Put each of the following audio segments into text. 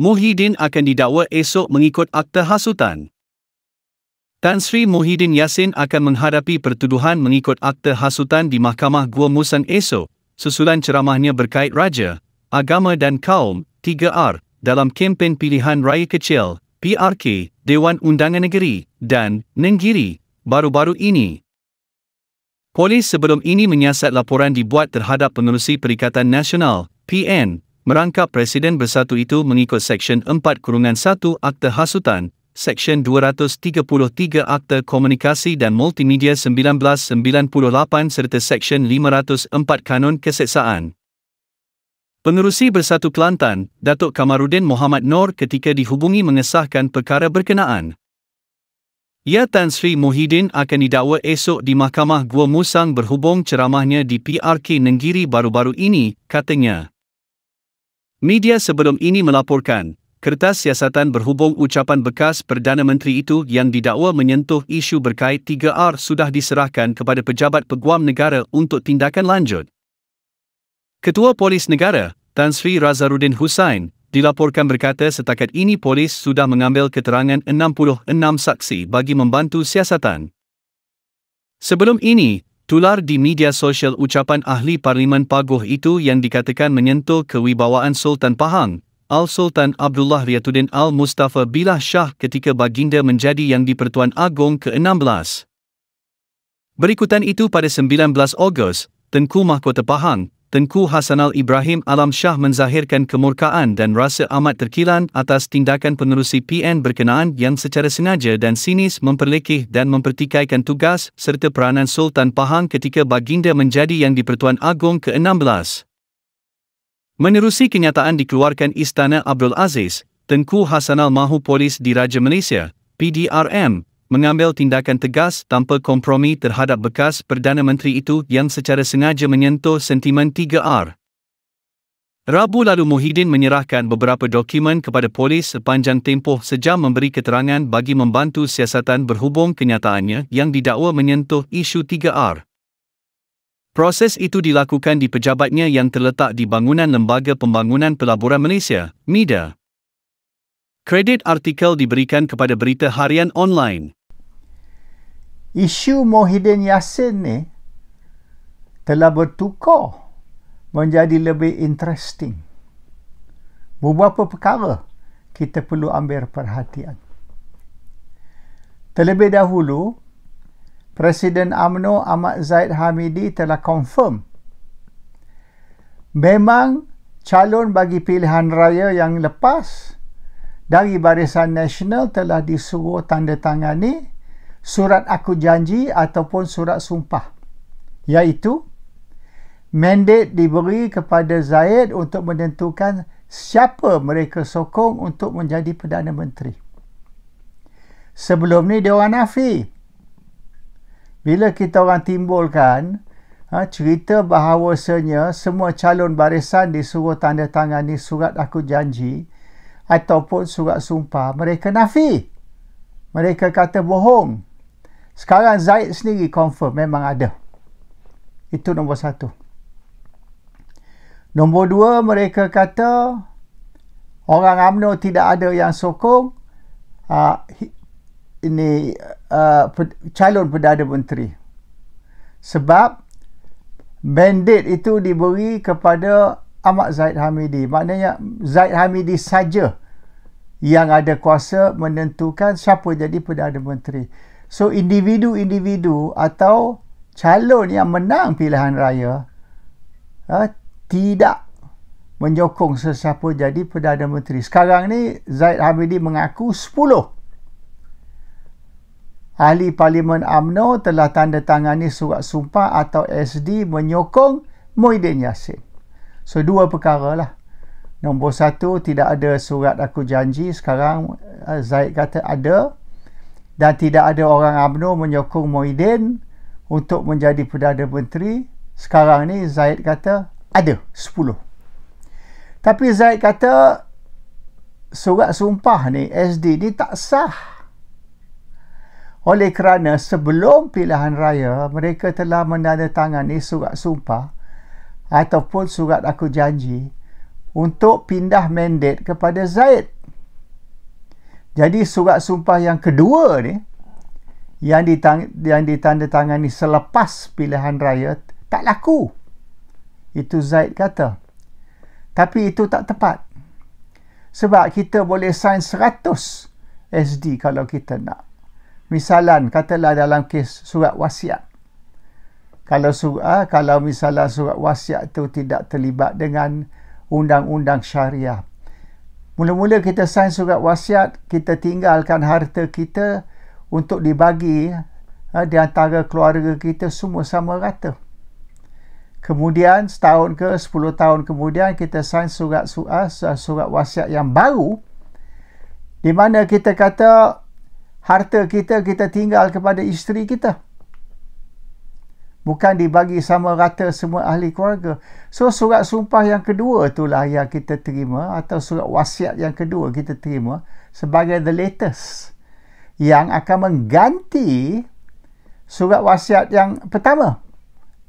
Muhyiddin akan didakwa esok mengikut akta hasutan. Tan Sri Muhyiddin Yassin akan menghadapi pertuduhan mengikut akta hasutan di Mahkamah Gua Musang esok, susulan ceramahnya berkait raja, agama dan kaum, 3R, dalam kempen pilihan raya kecil, PRK, Dewan Undangan Negeri, dan Nenggiri, baru-baru ini. Polis sebelum ini menyiasat laporan dibuat terhadap penerusi Perikatan Nasional, PN, merangkap Presiden Bersatu itu mengikut Seksyen 4 Kurungan 1 Akta Hasutan, Seksyen 233 Akta Komunikasi dan Multimedia 1998 serta Seksyen 504 Kanun Keseksaan. Pengerusi Bersatu Kelantan, Datuk Kamarudin Muhammad Nor ketika dihubungi mengesahkan perkara berkenaan. Ya Tan Sri Muhyiddin akan didakwa esok di Mahkamah Gua Musang berhubung ceramahnya di PRK Nenggiri baru-baru ini, katanya. Media sebelum ini melaporkan, kertas siasatan berhubung ucapan bekas Perdana Menteri itu yang didakwa menyentuh isu berkait 3R sudah diserahkan kepada pejabat peguam negara untuk tindakan lanjut. Ketua Polis Negara, Tan Sri Razarudin Hussein, dilaporkan berkata setakat ini polis sudah mengambil keterangan 66 saksi bagi membantu siasatan. Sebelum ini, tular di media sosial ucapan ahli parlimen Pagoh itu yang dikatakan menyentuh kewibawaan Sultan Pahang, Al-Sultan Abdullah Riyatuddin Al-Mustafa Bilah Shah ketika baginda menjadi yang di-Pertuan Agong ke-16. Berikutan itu pada 19 Ogos, Tengku Mahkota Pahang, Tengku Hassan Al Ibrahim Alam Shah menzahirkan kemurkaan dan rasa amat terkilan atas tindakan penerusi PN berkenaan yang secara sengaja dan sinis memperlekeh dan mempertikaikan tugas serta peranan Sultan Pahang ketika baginda menjadi yang di-Pertuan Agong ke-16. Menerusi kenyataan dikeluarkan Istana Abdul Aziz, Tengku Hassan Al mahu polis di Raja Malaysia, PDRM, mengambil tindakan tegas tanpa kompromi terhadap bekas Perdana Menteri itu yang secara sengaja menyentuh sentimen 3R. Rabu lalu Muhyiddin menyerahkan beberapa dokumen kepada polis sepanjang tempoh sejam memberi keterangan bagi membantu siasatan berhubung kenyataannya yang didakwa menyentuh isu 3R. Proses itu dilakukan di pejabatnya yang terletak di Bangunan Lembaga Pembangunan Pelaburan Malaysia, MIDA. Kredit artikel diberikan kepada berita harian online isu Mohidin Yassin ni telah bertukar menjadi lebih interesting. Beberapa perkara kita perlu ambil perhatian. Terlebih dahulu, Presiden AMNO Ahmad Zaid Hamidi telah confirm memang calon bagi pilihan raya yang lepas dari barisan nasional telah disuruh tanda tangan ini surat Aku janji ataupun surat sumpah iaitu mandat diberi kepada Zaid untuk menentukan siapa mereka sokong untuk menjadi Perdana Menteri. Sebelum ni dia orang nafi. Bila kita orang timbulkan ha, cerita bahawasanya semua calon barisan disuruh tanda tangan ni surat aku janji ataupun surat sumpah, mereka nafi. Mereka kata bohong. Sekarang Zaid sendiri confirm memang ada. Itu nombor satu. Nombor dua, mereka kata orang UMNO tidak ada yang sokong uh, ini uh, calon Perdana Menteri. Sebab mandate itu diberi kepada Ahmad Zaid Hamidi. Maknanya Zaid Hamidi saja yang ada kuasa menentukan siapa jadi Perdana Menteri. So individu-individu atau calon yang menang pilihan raya uh, tidak menyokong sesiapa jadi Perdana Menteri. Sekarang ni Zaid Hamidi mengaku 10 Ahli Parlimen AMNO telah tanda tangani surat sumpah atau SD menyokong Muhyiddin Yassin. So dua perkara lah. Nombor satu tidak ada surat aku janji. Sekarang eh, Zaid kata ada dan tidak ada orang UMNO menyokong Muhyiddin untuk menjadi Perdana Menteri sekarang ni Zaid kata ada 10 tapi Zaid kata surat sumpah ni SD ni tak sah oleh kerana sebelum pilihan raya mereka telah menandatangani surat sumpah ataupun surat aku janji untuk pindah mandat kepada Zaid jadi surat sumpah yang kedua ni yang ditang yang ditandatangani selepas pilihan raya tak laku. Itu Zaid kata. Tapi itu tak tepat. Sebab kita boleh sign 100 SD kalau kita nak. Misalan katalah dalam kes surat wasiat. Kalau surat ah, kalau misalnya surat wasiat itu tidak terlibat dengan undang-undang syariah Mula-mula kita sign surat wasiat, kita tinggalkan harta kita untuk dibagi ha, di antara keluarga kita semua sama rata. Kemudian setahun ke, sepuluh tahun kemudian kita sign surat, surat, eh, surat wasiat yang baru di mana kita kata harta kita kita tinggal kepada isteri kita bukan dibagi sama rata semua ahli keluarga. So surat sumpah yang kedua itulah yang kita terima atau surat wasiat yang kedua kita terima sebagai the latest yang akan mengganti surat wasiat yang pertama.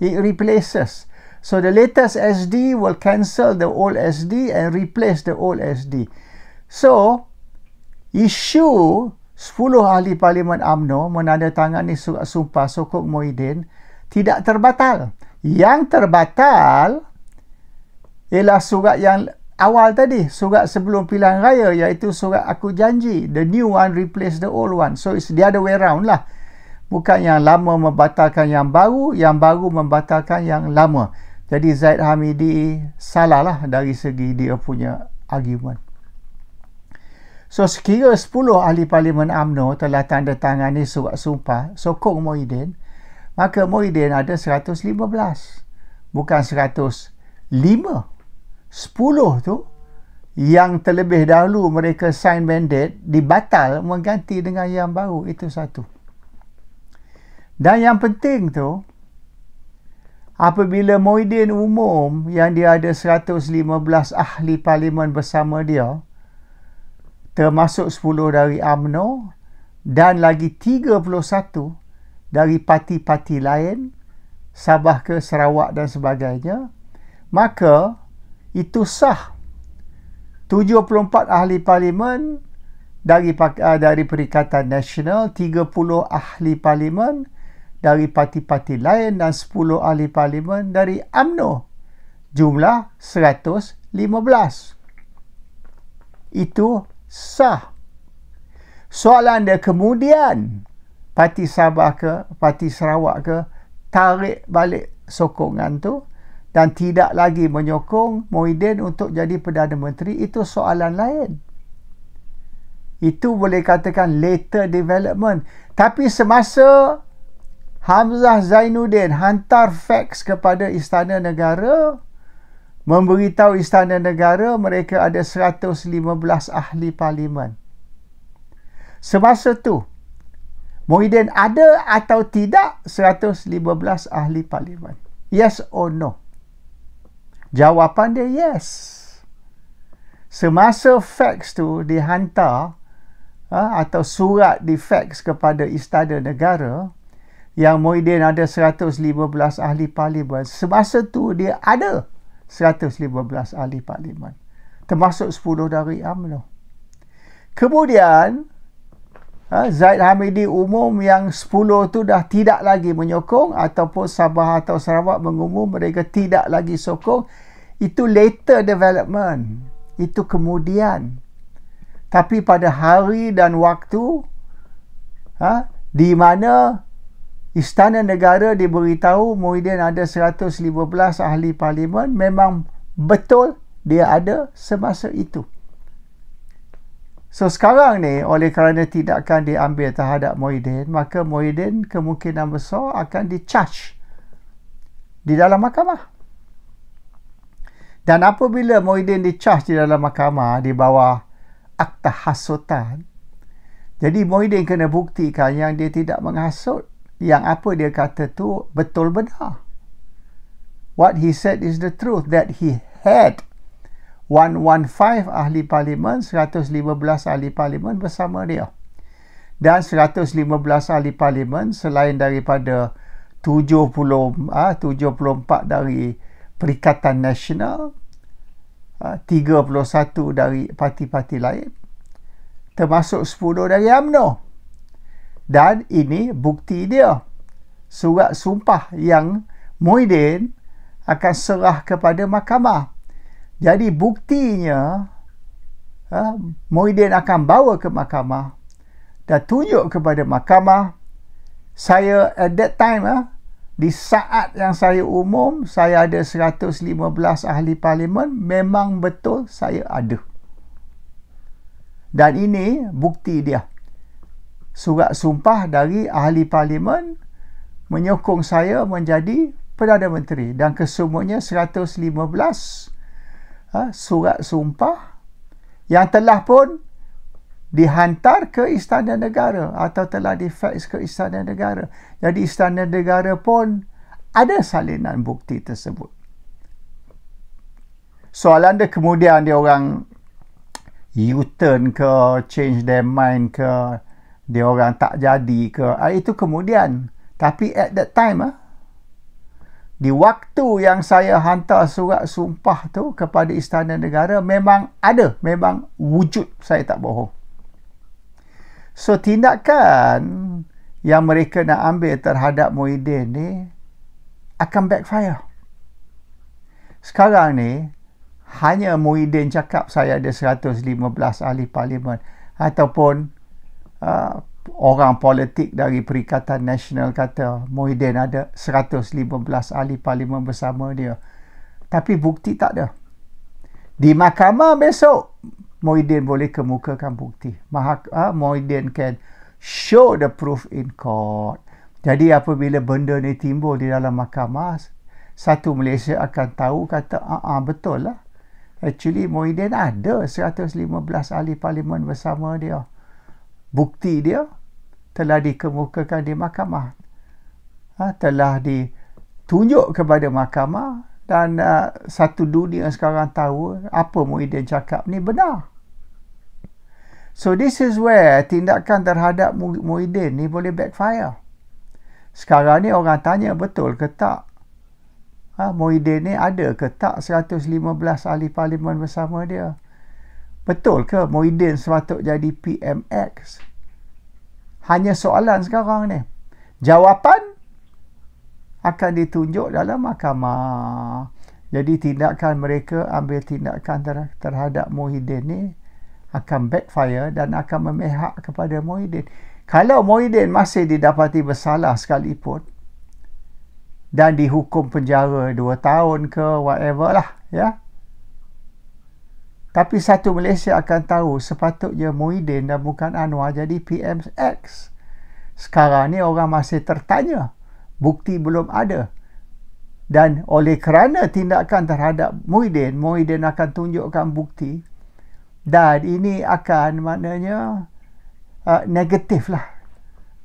It replaces. So the latest SD will cancel the old SD and replace the old SD. So isu 10 ahli parlimen AMNO menandatangani surat sumpah sokong Muhyiddin tidak terbatal. Yang terbatal ialah surat yang awal tadi, surat sebelum pilihan raya iaitu surat aku janji. The new one replace the old one. So it's the other way round lah. Bukan yang lama membatalkan yang baru, yang baru membatalkan yang lama. Jadi Zaid Hamidi salah lah dari segi dia punya argument. So sekira 10 ahli parlimen AMNO telah tanda tangani surat sumpah sokong Mohidin, maka Muhyiddin ada 115 bukan 105 10 tu yang terlebih dahulu mereka sign mandate dibatal mengganti dengan yang baru itu satu dan yang penting tu apabila Muhyiddin umum yang dia ada 115 ahli parlimen bersama dia termasuk 10 dari AMNO dan lagi 31 dari parti-parti lain Sabah ke Sarawak dan sebagainya maka itu sah 74 ahli parlimen dari eh, dari Perikatan Nasional 30 ahli parlimen dari parti-parti lain dan 10 ahli parlimen dari AMNO jumlah 115 itu sah soalan dia kemudian parti Sabah ke parti Sarawak ke tarik balik sokongan tu dan tidak lagi menyokong Muhyiddin untuk jadi Perdana Menteri itu soalan lain itu boleh katakan later development tapi semasa Hamzah Zainuddin hantar fax kepada Istana Negara memberitahu Istana Negara mereka ada 115 ahli parlimen semasa tu Muhyiddin ada atau tidak 115 ahli parlimen? Yes or no? Jawapan dia yes. Semasa fax tu dihantar ha, atau surat di fax kepada istana negara yang Muhyiddin ada 115 ahli parlimen, semasa tu dia ada 115 ahli parlimen. Termasuk 10 dari UMNO. Kemudian, Ha, Zaid Hamidi umum yang 10 tu dah tidak lagi menyokong ataupun Sabah atau Sarawak mengumum mereka tidak lagi sokong itu later development itu kemudian tapi pada hari dan waktu ha, di mana istana negara diberitahu Muhyiddin ada 115 ahli parlimen memang betul dia ada semasa itu So sekarang ni oleh kerana tidak akan diambil terhadap Muhyiddin, maka Muhyiddin kemungkinan besar akan di-charge di dalam mahkamah. Dan apabila Muhyiddin di-charge di dalam mahkamah di bawah akta hasutan, jadi Muhyiddin kena buktikan yang dia tidak menghasut yang apa dia kata tu betul benar. What he said is the truth that he had 115 ahli parlimen, 115 ahli parlimen bersama dia. Dan 115 ahli parlimen selain daripada 74 ah, dari Perikatan Nasional, 31 ah, dari parti-parti lain, termasuk 10 dari UMNO. Dan ini bukti dia, surat sumpah yang Muhyiddin akan serah kepada mahkamah. Jadi buktinya uh, Muhyiddin akan bawa ke mahkamah dan tunjuk kepada mahkamah saya at that time uh, di saat yang saya umum saya ada 115 ahli parlimen memang betul saya ada. Dan ini bukti dia. Surat sumpah dari ahli parlimen menyokong saya menjadi Perdana Menteri dan kesemuanya 115 ha, surat sumpah yang telah pun dihantar ke istana negara atau telah difaks ke istana negara. Jadi istana negara pun ada salinan bukti tersebut. Soalan dia kemudian dia orang U-turn ke change their mind ke dia orang tak jadi ke ha, itu kemudian tapi at that time ah di waktu yang saya hantar surat sumpah tu kepada istana negara memang ada memang wujud saya tak bohong so tindakan yang mereka nak ambil terhadap Muhyiddin ni akan backfire sekarang ni hanya Muhyiddin cakap saya ada 115 ahli parlimen ataupun uh, orang politik dari Perikatan Nasional kata Muhyiddin ada 115 ahli parlimen bersama dia. Tapi bukti tak ada. Di mahkamah besok, Muhyiddin boleh kemukakan bukti. Mahak, ha, Muhyiddin can show the proof in court. Jadi apabila benda ni timbul di dalam mahkamah, satu Malaysia akan tahu kata, ah, ah betul lah. Actually, Muhyiddin ada 115 ahli parlimen bersama dia bukti dia telah dikemukakan di mahkamah ha, telah ditunjuk kepada mahkamah dan uh, satu dunia sekarang tahu apa Muhyiddin cakap ni benar so this is where tindakan terhadap Muhyiddin ni boleh backfire sekarang ni orang tanya betul ke tak ha, Muhyiddin ni ada ke tak 115 ahli parlimen bersama dia Betul ke Muhyiddin sepatut jadi PMX? Hanya soalan sekarang ni. Jawapan akan ditunjuk dalam mahkamah. Jadi tindakan mereka ambil tindakan ter- terhadap Muhyiddin ni akan backfire dan akan memihak kepada Muhyiddin. Kalau Muhyiddin masih didapati bersalah sekalipun dan dihukum penjara 2 tahun ke whatever lah ya. Yeah? Tapi satu Malaysia akan tahu sepatutnya Muhyiddin dan bukan Anwar jadi PMX. Sekarang ni orang masih tertanya. Bukti belum ada. Dan oleh kerana tindakan terhadap Muhyiddin, Muhyiddin akan tunjukkan bukti. Dan ini akan maknanya uh, negatif lah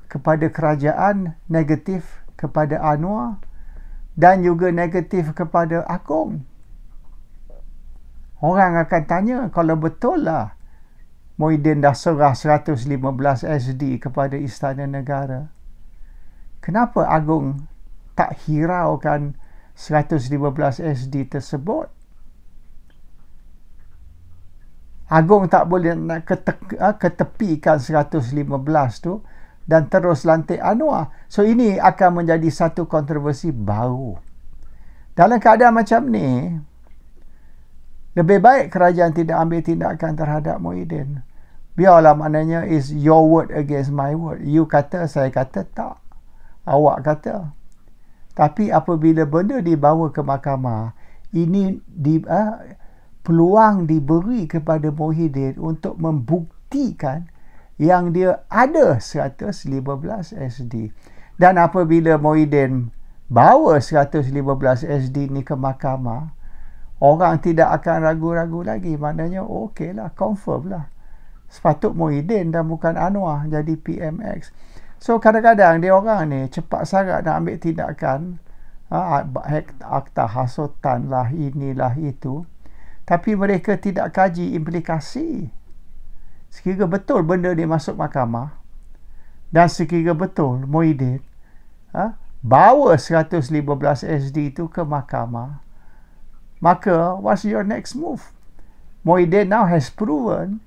kepada kerajaan, negatif kepada Anwar dan juga negatif kepada Akong. Orang akan tanya kalau betul lah Muhyiddin dah serah 115 SD kepada istana negara. Kenapa Agong tak hiraukan 115 SD tersebut? Agong tak boleh nak kete- ah, ketepikan 115 tu dan terus lantik Anwar. So ini akan menjadi satu kontroversi baru. Dalam keadaan macam ni, lebih baik kerajaan tidak ambil tindakan terhadap Muhyiddin. Biarlah maknanya is your word against my word. You kata, saya kata tak. Awak kata. Tapi apabila benda dibawa ke mahkamah, ini di, uh, peluang diberi kepada Muhyiddin untuk membuktikan yang dia ada 115 SD. Dan apabila Muhyiddin bawa 115 SD ni ke mahkamah, orang tidak akan ragu-ragu lagi maknanya okey lah confirm lah sepatut Muhyiddin dan bukan Anwar jadi PMX so kadang-kadang dia orang ni cepat sangat nak ambil tindakan ha, akta hasutan lah inilah itu tapi mereka tidak kaji implikasi sekiranya betul benda dia masuk mahkamah dan sekiranya betul Muhyiddin ha, bawa 115 SD itu ke mahkamah Maka, what's your next move? Moideen now has proven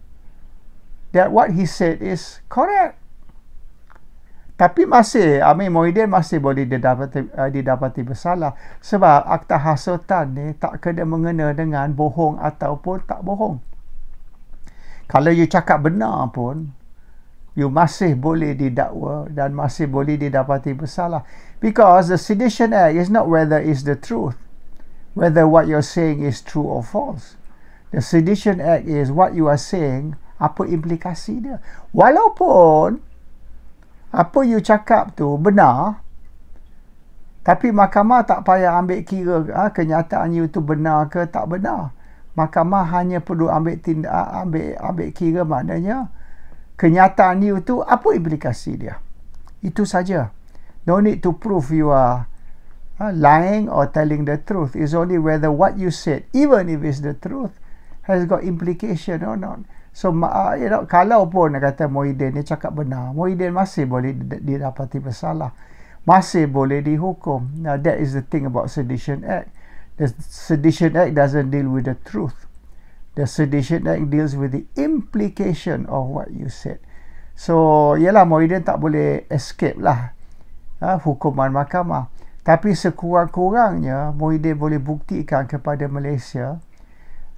that what he said is correct. Tapi masih, I mean, Moideen masih boleh didapati, uh, didapati bersalah sebab akta hasutan ni tak kena mengena dengan bohong ataupun tak bohong. Kalau you cakap benar pun, you masih boleh didakwa dan masih boleh didapati bersalah. Because the Sedition Act is not whether it's the truth whether what you're saying is true or false. The Sedition Act is what you are saying, apa implikasi dia. Walaupun apa you cakap tu benar, tapi mahkamah tak payah ambil kira ha, kenyataan you tu benar ke tak benar. Mahkamah hanya perlu ambil tindak, ambil ambil kira maknanya kenyataan you tu apa implikasi dia. Itu saja. No need to prove you are Uh, lying or telling the truth is only whether what you said, even if it's the truth, has got implication or not. So, uh, you know, kalau pun kata Muhyiddin ni cakap benar, Muhyiddin masih boleh didapati bersalah. Masih boleh dihukum. Now, that is the thing about Sedition Act. The Sedition Act doesn't deal with the truth. The Sedition Act deals with the implication of what you said. So, yelah, Muhyiddin tak boleh escape lah uh, hukuman mahkamah. Tapi sekurang-kurangnya Muhyiddin boleh buktikan kepada Malaysia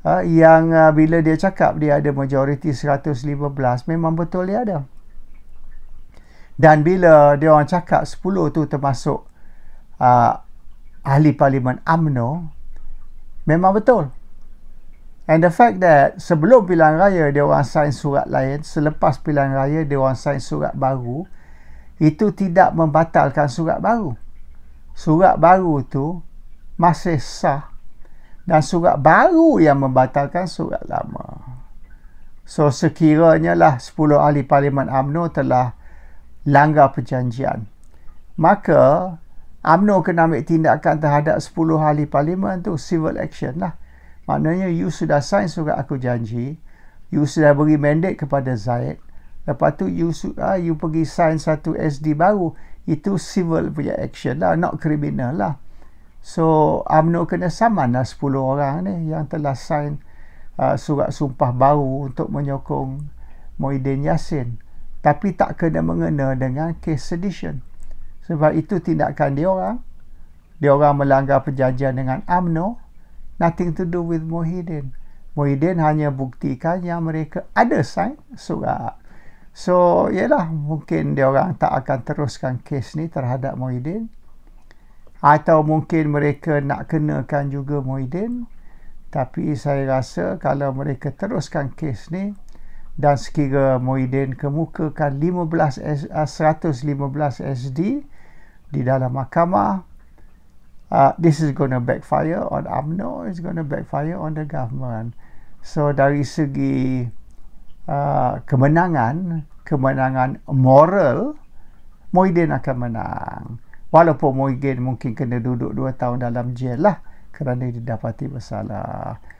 uh, yang uh, bila dia cakap dia ada majoriti 115 memang betul dia ada. Dan bila dia orang cakap 10 tu termasuk uh, ahli parlimen AMNO memang betul. And the fact that sebelum pilihan raya dia orang sign surat lain, selepas pilihan raya dia orang sign surat baru, itu tidak membatalkan surat baru surat baru tu masih sah dan surat baru yang membatalkan surat lama. So sekiranya lah 10 ahli parlimen AMNO telah langgar perjanjian. Maka AMNO kena ambil tindakan terhadap 10 ahli parlimen tu civil action lah. Maknanya you sudah sign surat aku janji. You sudah beri mandate kepada Zaid. Lepas tu you, uh, you pergi sign satu SD baru. Itu civil punya action lah. Not criminal lah. So UMNO kena saman lah 10 orang ni yang telah sign uh, surat sumpah baru untuk menyokong Muhyiddin Yassin. Tapi tak kena mengena dengan kes sedition. Sebab itu tindakan dia orang. Dia orang melanggar perjanjian dengan amno, Nothing to do with Mohidin. Mohidin hanya buktikan yang mereka ada sign surat So, yelah, mungkin dia orang tak akan teruskan kes ni terhadap Muhyiddin. Atau mungkin mereka nak kenakan juga Muhyiddin. Tapi saya rasa kalau mereka teruskan kes ni dan sekira Muhyiddin kemukakan 15, 115 SD di dalam mahkamah, uh, this is going to backfire on UMNO, it's going to backfire on the government. So, dari segi Ah, kemenangan, kemenangan moral, Muhyiddin akan menang. Walaupun Muhyiddin mungkin kena duduk dua tahun dalam jail lah kerana didapati bersalah.